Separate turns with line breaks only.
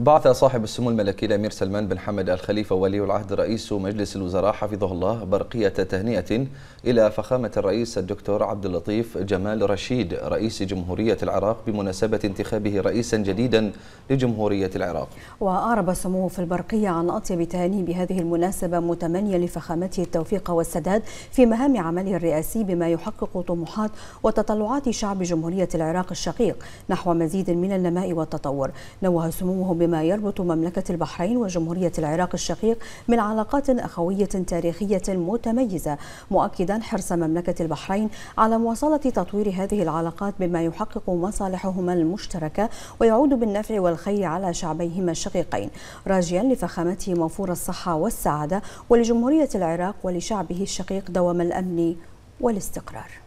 بعث صاحب السمو الملكي الامير سلمان بن حمد الخليفه ولي العهد رئيس مجلس الوزراء حفظه الله برقيه تهنئه الى فخامه الرئيس الدكتور عبد اللطيف جمال رشيد رئيس جمهوريه العراق بمناسبه انتخابه رئيسا جديدا لجمهوريه العراق.
واعرب سموه في البرقيه عن اطيب تهاني بهذه المناسبه متمنيا لفخامته التوفيق والسداد في مهام عمله الرئاسي بما يحقق طموحات وتطلعات شعب جمهوريه العراق الشقيق نحو مزيد من النماء والتطور. نوه سموه بما يربط مملكة البحرين وجمهورية العراق الشقيق من علاقات أخوية تاريخية متميزة مؤكدا حرص مملكة البحرين على مواصلة تطوير هذه العلاقات بما يحقق مصالحهما المشتركة ويعود بالنفع والخير على شعبيهما الشقيقين راجيا لفخامته موفور الصحة والسعادة ولجمهورية العراق ولشعبه الشقيق دوام الأمن والاستقرار